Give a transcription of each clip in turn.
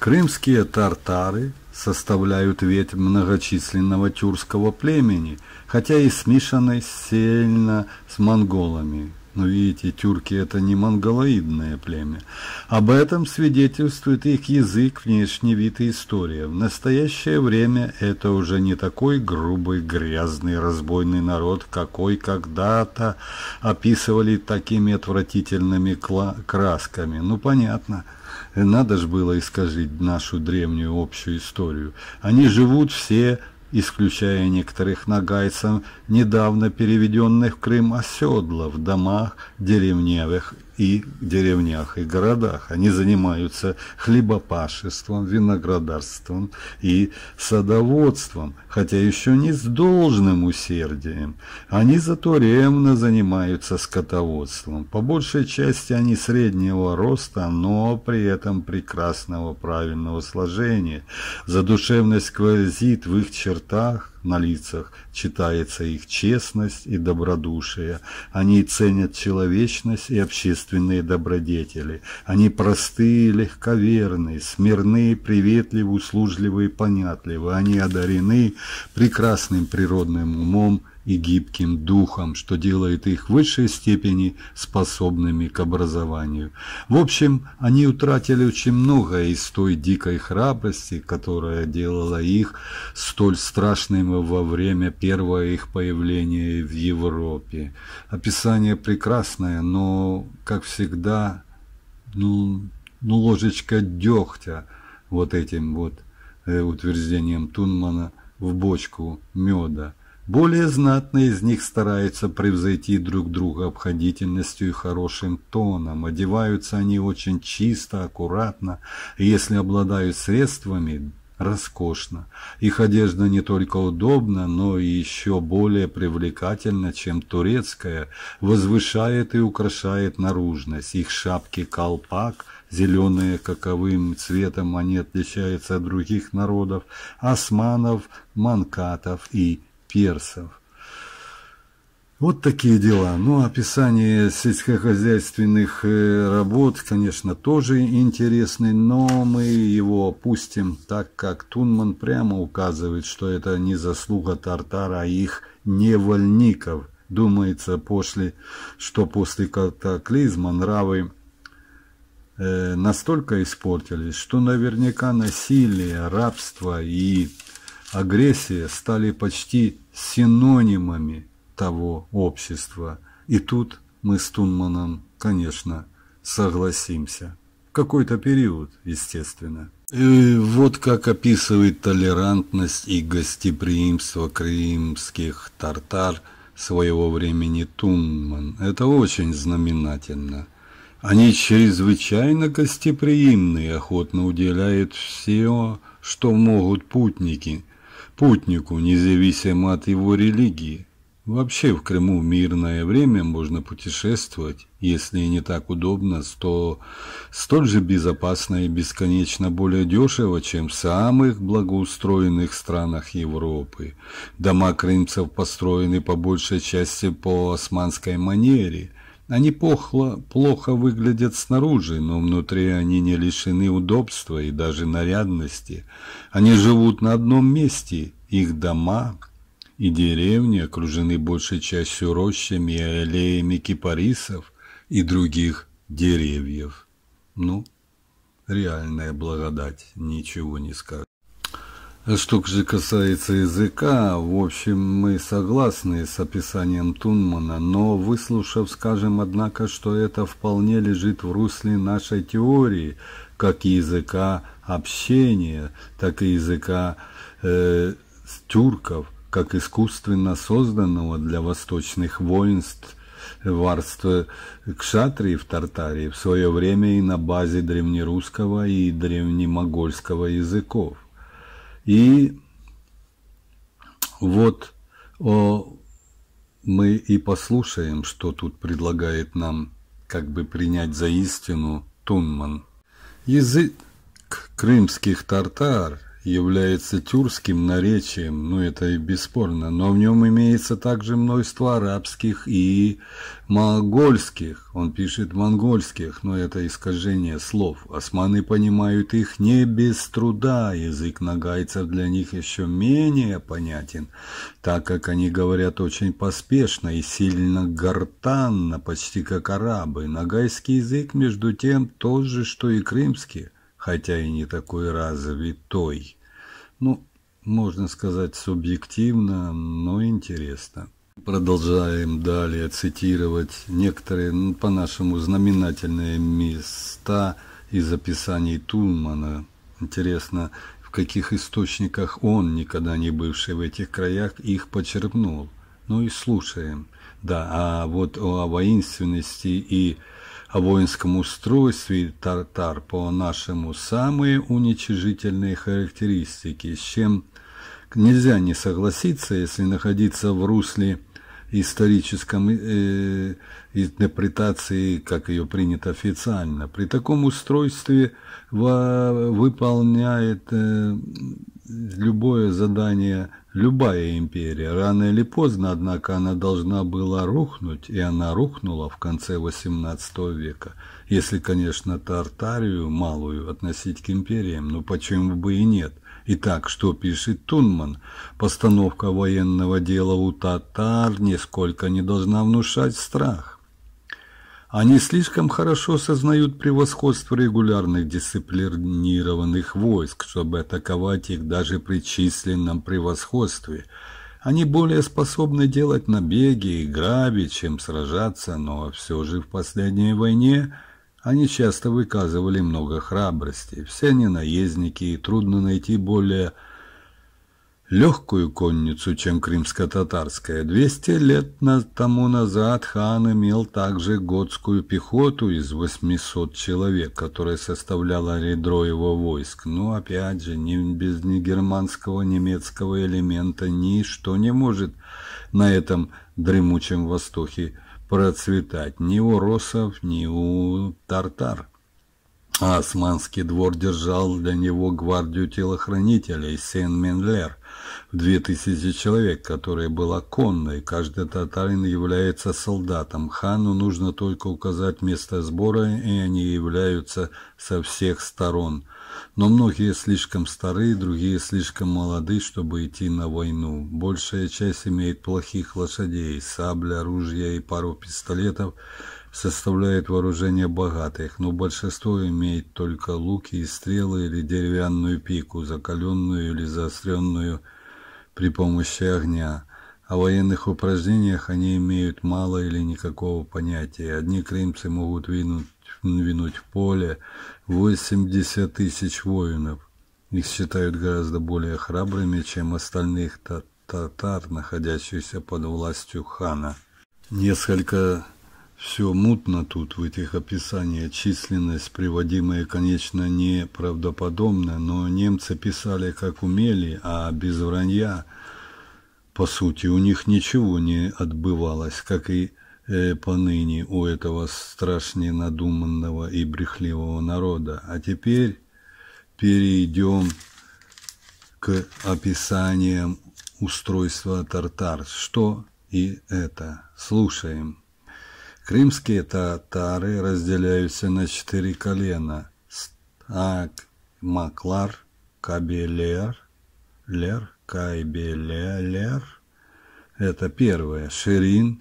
Крымские тартары составляют ведь многочисленного тюркского племени, хотя и смешанной сильно с монголами. Но видите, тюрки – это не монголоидное племя. Об этом свидетельствует их язык, внешний вид и история. В настоящее время это уже не такой грубый, грязный, разбойный народ, какой когда-то описывали такими отвратительными красками. Ну, понятно – надо же было искажить нашу древнюю общую историю. Они живут все, исключая некоторых нагайцев, недавно переведенных в Крым оседла в домах деревневых и деревнях, и городах. Они занимаются хлебопашеством, виноградарством и садоводством, хотя еще не с должным усердием. Они зато ревно занимаются скотоводством. По большей части они среднего роста, но при этом прекрасного правильного сложения. Задушевность сквозит в их чертах, на лицах читается их честность и добродушие. Они ценят человечность и общественные добродетели. Они простые, легковерные, смирные, приветливые, услужливые, понятливые. Они одарены прекрасным природным умом и гибким духом, что делает их в высшей степени способными к образованию. В общем, они утратили очень многое из той дикой храбрости, которая делала их столь страшными во время первого их появления в Европе. Описание прекрасное, но, как всегда, ну, ну ложечка дегтя вот этим вот э, утверждением Тунмана в бочку меда. Более знатные из них стараются превзойти друг друга обходительностью и хорошим тоном. Одеваются они очень чисто, аккуратно, и если обладают средствами, роскошно. Их одежда не только удобна, но и еще более привлекательна, чем турецкая, возвышает и украшает наружность. Их шапки колпак, зеленые каковым цветом они отличаются от других народов, османов, манкатов и персов. Вот такие дела. Ну, описание сельскохозяйственных э, работ, конечно, тоже интересный, но мы его опустим, так как Тунман прямо указывает, что это не заслуга Тартара, а их невольников. Думается, после, что после катаклизма нравы э, настолько испортились, что наверняка насилие, рабство и агрессия стали почти синонимами того общества. И тут мы с Тунманом, конечно, согласимся. В какой-то период, естественно. И вот как описывает толерантность и гостеприимство крымских тартар своего времени Тунман. Это очень знаменательно. Они чрезвычайно гостеприимны и охотно уделяют все, что могут путники, путнику, независимо от его религии. Вообще в Крыму в мирное время можно путешествовать, если не так удобно, то столь же безопасно и бесконечно более дешево, чем в самых благоустроенных странах Европы. Дома крымцев построены по большей части по османской манере, они похло, плохо выглядят снаружи, но внутри они не лишены удобства и даже нарядности. Они живут на одном месте, их дома и деревни окружены большей частью рощами и аллеями кипарисов и других деревьев. Ну, реальная благодать, ничего не скажешь. Что же касается языка, в общем, мы согласны с описанием Тунмана, но выслушав, скажем, однако, что это вполне лежит в русле нашей теории, как языка общения, так и языка э, тюрков, как искусственно созданного для восточных воинств варство кшатрии в Тартарии в свое время и на базе древнерусского и древнемогольского языков. И вот о, мы и послушаем, что тут предлагает нам как бы принять за истину Тунман. Язык крымских тартар – является тюркским наречием, ну это и бесспорно, но в нем имеется также множество арабских и монгольских, он пишет монгольских, но это искажение слов. Османы понимают их не без труда, язык нагайцев для них еще менее понятен, так как они говорят очень поспешно и сильно гортанно, почти как арабы. Нагайский язык, между тем, тот же, что и крымский хотя и не такой развитой. Ну, можно сказать, субъективно, но интересно. Продолжаем далее цитировать некоторые, ну, по-нашему, знаменательные места из описаний Тулмана. Интересно, в каких источниках он, никогда не бывший в этих краях, их почерпнул. Ну и слушаем. Да, а вот о воинственности и о воинском устройстве тартар по-нашему самые уничижительные характеристики, с чем нельзя не согласиться, если находиться в русле историческом э, интерпретации, как ее принято официально. При таком устройстве во, выполняет э, любое задание, любая империя. Рано или поздно, однако, она должна была рухнуть, и она рухнула в конце XVIII века. Если, конечно, Тартарию малую относить к империям, но почему бы и нет – Итак, что пишет Тунман? Постановка военного дела у татар нисколько не должна внушать страх. Они слишком хорошо сознают превосходство регулярных дисциплинированных войск, чтобы атаковать их даже при численном превосходстве. Они более способны делать набеги и грабить, чем сражаться, но все же в последней войне они часто выказывали много храбрости. Все они наездники, и трудно найти более легкую конницу, чем крымско-татарская. Двести лет на, тому назад хан имел также готскую пехоту из 800 человек, которая составляла ядро его войск. Но опять же, ни, без ни германского, немецкого элемента ничто не может на этом дремучем востоке процветать ни у росов, ни у тартар а Османский двор держал для него гвардию телохранителей Сен-Менлер в 2000 человек, которая была конной. Каждый татарин является солдатом. Хану нужно только указать место сбора, и они являются со всех сторон. Но многие слишком стары, другие слишком молоды, чтобы идти на войну. Большая часть имеет плохих лошадей, сабля, оружие и пару пистолетов – составляет вооружение богатых, но большинство имеет только луки и стрелы или деревянную пику, закаленную или заостренную при помощи огня. О военных упражнениях они имеют мало или никакого понятия. Одни крымцы могут винуть, винуть в поле 80 тысяч воинов. Их считают гораздо более храбрыми, чем остальных татар, находящихся под властью хана. Несколько все мутно тут в этих описаниях, численность приводимая, конечно, неправдоподобна, но немцы писали как умели, а без вранья, по сути, у них ничего не отбывалось, как и э, поныне у этого страшне надуманного и брехливого народа. А теперь перейдем к описаниям устройства тартар. Что и это? Слушаем. Крымские татары разделяются на четыре колена. Стак, Маклар, Кабелер, Лер, Кайбелелер. Это первое. Ширин,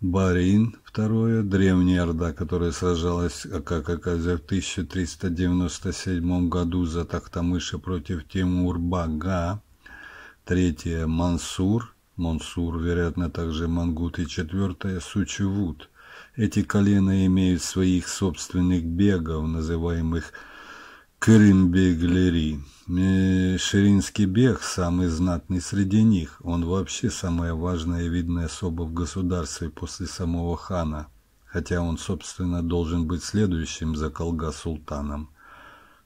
Барин, второе. Древняя Орда, которая сражалась, как оказалось, в 1397 году за Тахтамыша против тимур Третье. Мансур. Монсур, вероятно, также Мангут и четвертое – Сучевуд. Эти колена имеют своих собственных бегов, называемых Кырымбеглери. Э, Ширинский бег – самый знатный среди них. Он вообще самая важная и видная особа в государстве после самого хана, хотя он, собственно, должен быть следующим за колга султаном.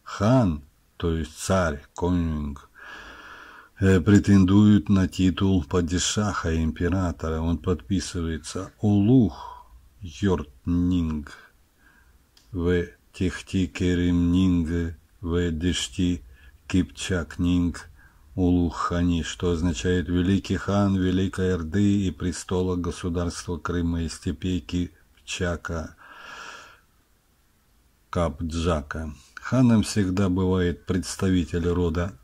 Хан, то есть царь, конюнг – Э, претендует на титул падишаха императора. Он подписывается Улух Йортнинг в Техти Керимнинг в Дешти Кипчакнинг Улухани, что означает «Великий хан Великой Орды и престола государства Крыма и степей Кипчака Капджака». Ханом всегда бывает представитель рода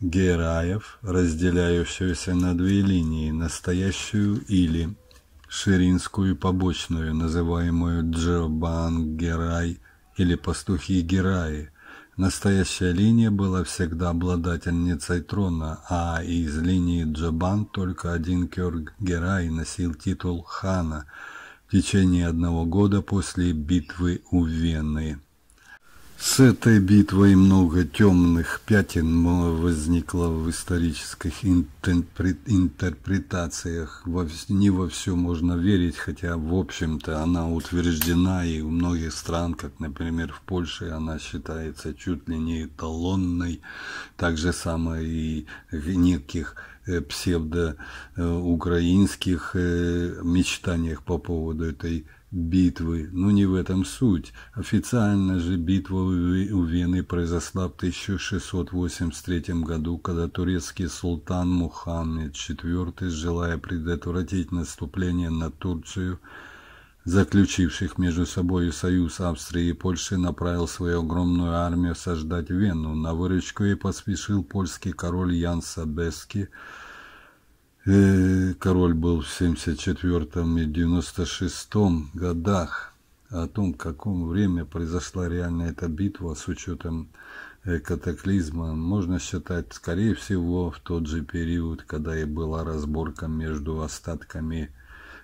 гераев, разделяющуюся на две линии, настоящую или ширинскую и побочную, называемую Джобан-Герай или пастухи-гераи. Настоящая линия была всегда обладательницей трона, а из линии Джобан только один Кёрг-Герай носил титул хана в течение одного года после битвы у Вены. С этой битвой много темных пятен возникло в исторических интерпретациях. Не во все можно верить, хотя, в общем-то, она утверждена, и у многих стран, как, например, в Польше, она считается чуть ли не эталонной. Так же самое и в неких э, псевдоукраинских э, э, мечтаниях по поводу этой битвы, но ну, не в этом суть. Официально же битва у Вены произошла в 1683 году, когда турецкий султан Мухаммед IV, желая предотвратить наступление на Турцию, заключивших между собой союз Австрии и Польши, направил свою огромную армию сождать Вену. На выручку и поспешил польский король Ян Сабеский. Э, король был в 74 и 96 годах. О том, в каком время произошла реально эта битва с учетом э, катаклизма, можно считать, скорее всего, в тот же период, когда и была разборка между остатками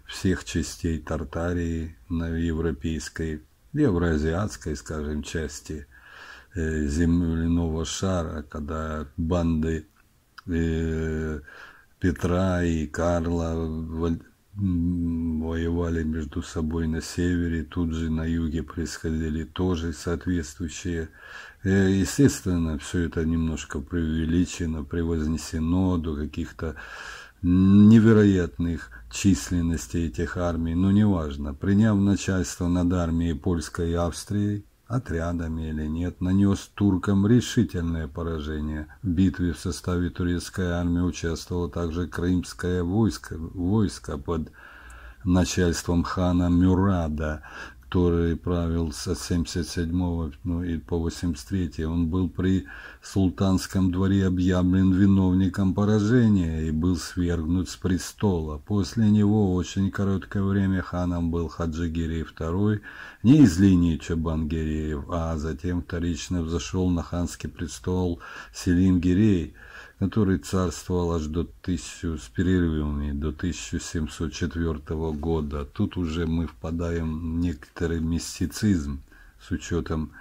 всех частей Тартарии на европейской, евроазиатской, скажем, части э, земляного шара, когда банды э, Петра и Карла воевали между собой на севере, тут же на юге происходили тоже соответствующие. Э, естественно, все это немножко преувеличено, превознесено до каких-то невероятных численностей этих армий, но неважно. Приняв начальство над армией Польской и Австрии, отрядами или нет, нанес туркам решительное поражение. В битве в составе турецкой армии участвовало также крымское войско, войско под начальством хана Мюрада, который правил с 77 ну, и по 83. Он был при султанском дворе объявлен виновником поражения и был свергнут с престола. После него очень короткое время ханом был Хаджигирей II, не из линии Чабангиреев, а затем вторично взошел на ханский престол Селимгирей – который царствовал аж до 1000, с перерывами до 1704 года. Тут уже мы впадаем в некоторый мистицизм с учетом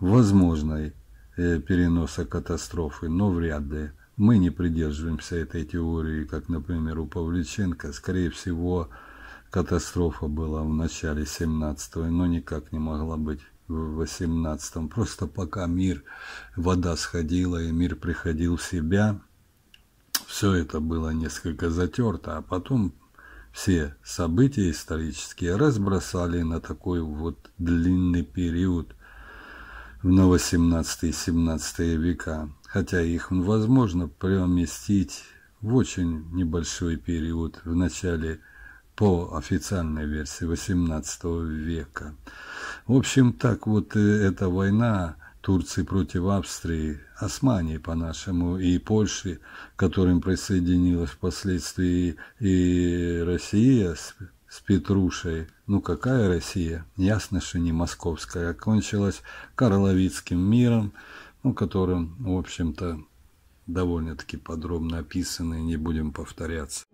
возможной э, переноса катастрофы, но вряд ли. Мы не придерживаемся этой теории, как, например, у Павличенко. Скорее всего, катастрофа была в начале 17 но никак не могла быть в 18-м. Просто пока мир, вода сходила и мир приходил в себя, все это было несколько затерто, а потом все события исторические разбросали на такой вот длинный период на 18-17 века, хотя их возможно поместить в очень небольшой период в начале по официальной версии 18 века. В общем, так вот э, эта война Турции против Австрии, Османии по-нашему, и Польши, к которым присоединилась впоследствии и Россия с, с Петрушей. Ну какая Россия? Ясно, что не московская. Окончилась Карловицким миром, ну, которым, в общем-то, довольно-таки подробно описаны, не будем повторяться.